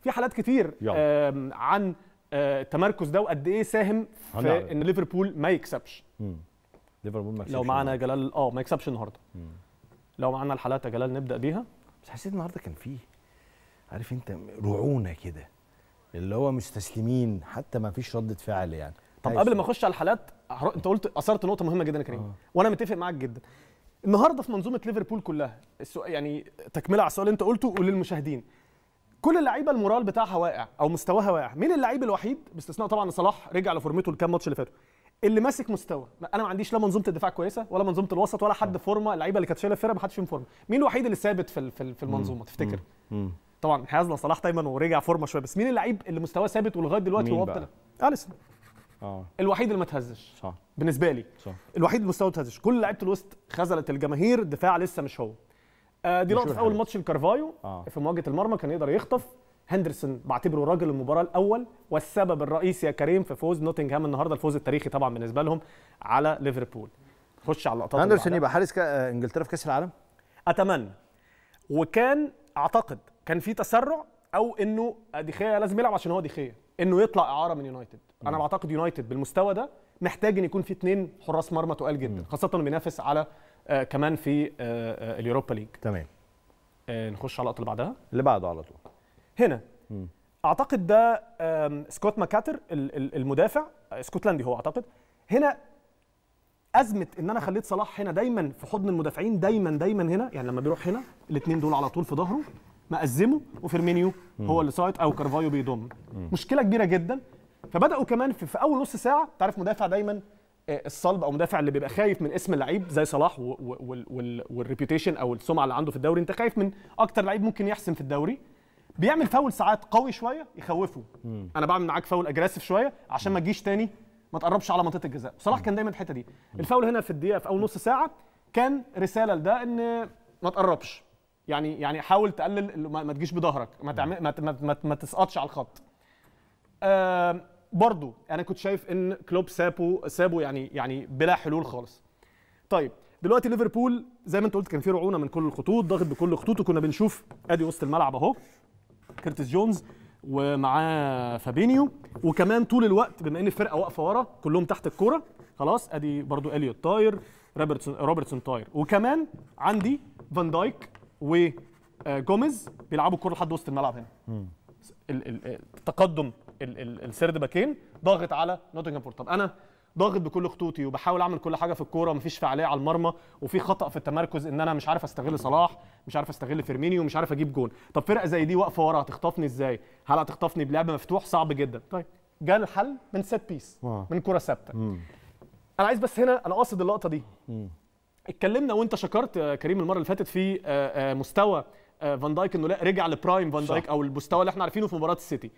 في حالات كتير عن التمركز آه، ده وقد ايه ساهم في ان ليفربول ما يكسبش ليفربول ما يكسبش لو معانا جلال اه ما يكسبش النهارده لو معانا الحالات يا جلال نبدا بيها بس حسيت النهارده كان فيه عارف انت رعونه كده اللي هو مستسلمين حتى ما فيش رده فعل يعني طب قبل ما اخش على الحالات انت قلت اثرت نقطه مهمه جدا يا كريم آه. وانا متفق معاك جدا النهارده في منظومه ليفربول كلها يعني تكمله على السؤال اللي انت قلته وللمشاهدين كل اللعيبه المورال بتاعها واقع او مستواها واقع مين اللعيب الوحيد باستثناء طبعا صلاح رجع لفورمته الكام ماتش اللي فاتوا اللي ماسك مستوى انا ما عنديش لا منظومه الدفاع كويسه ولا منظومه الوسط ولا حد فورمه اللعيبه اللي كانت شايله الفرقه ما حدش فيهم فورمه مين الوحيد اللي ثابت في في المنظومه تفتكر طبعا حيازنا صلاح دايما ورجع فورمه شويه بس مين اللعيب اللي مستواه ثابت ولغايه دلوقتي هو ابطال اليسون اه الوحيد اللي ما تهزش صح بالنسبه لي صح الوحيد اللي مستواه ما تهزش كل لعيبه الوسط خذلت الجماهير الدفاع لسه مش هو آه دي لقطه في اول ماتش لكارفايو آه. في مواجهه المرمى كان يقدر يخطف هندرسون بعتبره راجل المباراه الاول والسبب الرئيسي يا كريم في فوز نوتنغهام النهارده الفوز التاريخي طبعا بالنسبه لهم على ليفربول خش على اللقطات هندرسون يبقى حارس آه، انجلترا في كاس العالم اتمنى وكان اعتقد كان في تسرع او انه ديخيا لازم يلعب عشان هو ديخيا انه يطلع اعاره من يونايتد انا بعتقد يونايتد بالمستوى ده محتاج ان يكون في اثنين حراس مرمى تقال جدا خاصه بينافس على آه، كمان في آه، آه، اليوروبا ليج تمام نخش على اللقطه اللي بعدها اللي بعده على طول هنا م. اعتقد ده سكوت ماكاتر المدافع اسكتلندي هو اعتقد هنا ازمه ان انا خليت صلاح هنا دايما في حضن المدافعين دايما دايما هنا يعني لما بيروح هنا الاثنين دول على طول في ظهره مقزمه وفيرمينيو هو اللي سايط او كارفايو بيضم مشكله كبيره جدا فبداوا كمان في, في اول نص ساعه تعرف مدافع دايما الصلب او مدافع اللي بيبقى خايف من اسم اللعيب زي صلاح والريبيوتيشن او السمعه اللي عنده في الدوري انت خايف من اكتر لعيب ممكن يحسم في الدوري بيعمل فاول ساعات قوي شويه يخوفه مم. انا بعمل معاك فاول اجريسيف شويه عشان ما تجيش تاني ما تقربش على منطقه الجزاء صلاح كان دايما الحته دي الفاول هنا في الدقيقه في اول نص ساعه كان رساله لده ان ما تقربش يعني يعني حاول تقلل ما تجيش بظهرك ما, ما, ما, ما تسقطش على الخط آه برضو انا كنت شايف ان كلوب سابه سابه يعني يعني بلا حلول خالص طيب دلوقتي ليفربول زي ما انت قلت كان في رعونه من كل الخطوط ضاغط بكل خطوطه كنا بنشوف ادي وسط الملعب اهو كيرتس جونز ومعاه فابينيو وكمان طول الوقت بما ان الفرقه واقفه ورا كلهم تحت الكوره خلاص ادي برضو اليوت تاير روبرتسون روبرتسون تاير وكمان عندي فان دايك وجوميز آه، بيلعبوا الكوره لحد وسط الملعب هنا التقدم السرد باكين ضاغط على نوتنجهام فورست طب انا ضاغط بكل خطوطي وبحاول اعمل كل حاجه في الكوره ومفيش فعاليه على المرمى وفي خطا في التمركز ان انا مش عارف استغل صلاح مش عارف استغل فيرمينيو مش عارف اجيب جون طب فرقه زي دي واقفه ورا هتخطفني ازاي هل هتخطفني بلعب مفتوح صعب جدا طيب جاء الحل من سيت بيس من كره ثابته انا عايز بس هنا انا قاصد اللقطه دي مم. اتكلمنا وانت شكرت كريم المره اللي فاتت في آه، آه، مستوى آه، فان دايك انه لا رجع لبرايم فان دايك او المستوى اللي احنا عارفينه في مباراه السيتي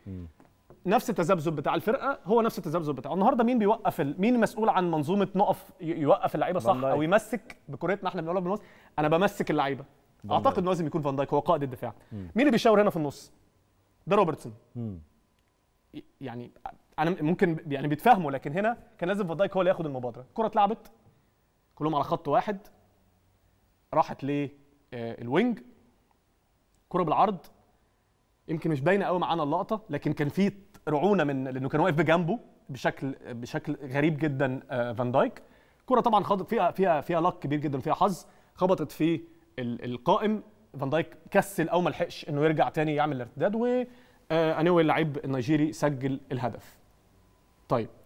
نفس التذبذب بتاع الفرقه هو نفس التذبذب بتاعه النهارده مين بيوقف مين مسؤول عن منظومه نقف يوقف اللعيبه صح او يمسك بكورتنا احنا بنقولها بالنص انا بمسك اللعيبه اعتقد انه لازم يكون فان دايك هو قائد الدفاع مم. مين اللي بيشاور هنا في النص ده روبرتسون يعني انا ممكن يعني بيتفاهموا لكن هنا كان لازم فان دايك هو اللي ياخد المبادره الكره اتلعبت كلهم على خط واحد راحت للوينج آه، كره بالعرض يمكن مش باينه قوي معانا اللقطه لكن كان في رعونه من لانه كان واقف بجنبه بشكل بشكل غريب جدا آه، فان دايك كرة طبعا فيها فيها فيها لك كبير جدا فيها حظ خبطت في القائم فان دايك كسل او ما لحقش انه يرجع تاني يعمل الارتداد و آه، انوي اللعيب النيجيري سجل الهدف طيب